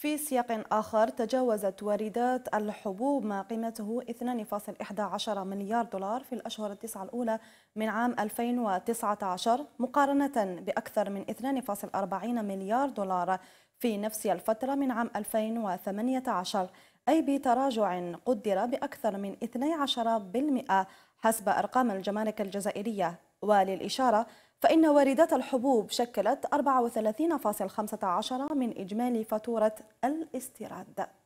في سياق آخر تجاوزت واردات الحبوب ما قيمته 2.11 مليار دولار في الأشهر التسعة الأولى من عام 2019 مقارنة بأكثر من 2.40 مليار دولار في نفس الفترة من عام 2018 أي بتراجع قدر بأكثر من 12% حسب أرقام الجمارك الجزائرية وللإشارة فإن واردات الحبوب شكلت 34.15 من إجمالي فاتورة الاستيراد